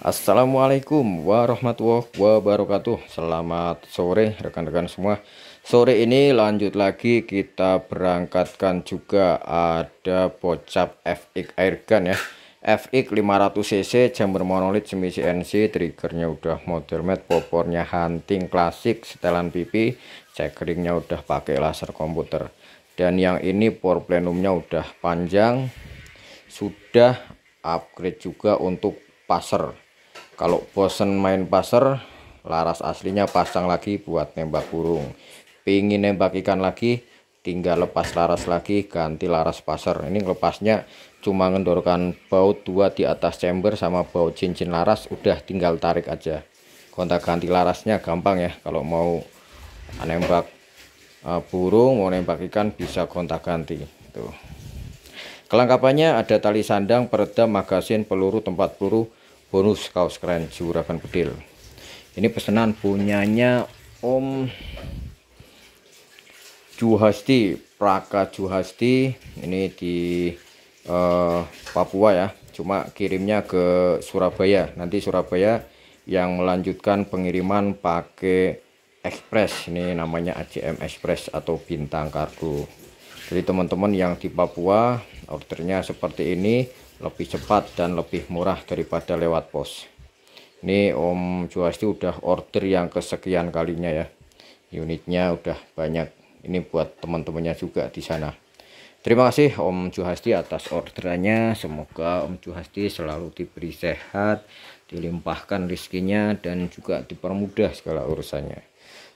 Assalamualaikum warahmatullahi wabarakatuh Selamat sore rekan-rekan semua Sore ini lanjut lagi kita berangkatkan juga ada pocap FX airgun ya FX 500cc chamber monolith semi CNC triggernya udah model mat popornya hunting klasik setelan pipi checkeringnya udah pakai laser komputer dan yang ini power plenumnya udah panjang sudah upgrade juga untuk passer kalau bosen main pasar, laras aslinya pasang lagi buat nembak burung. Pingin nembak ikan lagi, tinggal lepas laras lagi, ganti laras pasar. Ini lepasnya cuma ngendorkan baut dua di atas chamber sama baut cincin laras, udah tinggal tarik aja. Kontak ganti larasnya gampang ya, kalau mau nembak eh, burung, mau nembak ikan bisa kontak ganti. Tuh. Gitu. Kelengkapannya ada tali sandang, peredam, magasin, peluru, tempat peluru, bonus kaos keren juragan bedil ini pesanan punyanya Om Juhasti Praka Juhasti ini di uh, Papua ya cuma kirimnya ke Surabaya nanti Surabaya yang melanjutkan pengiriman pakai Express ini namanya ACM Express atau bintang kargo jadi teman-teman yang di Papua ordernya seperti ini lebih cepat dan lebih murah daripada lewat pos ini Om Juwasti udah order yang kesekian kalinya ya unitnya udah banyak ini buat teman-temannya juga di sana terima kasih Om Juhasti atas orderannya semoga Om Juhasti selalu diberi sehat dilimpahkan rizkinya dan juga dipermudah segala urusannya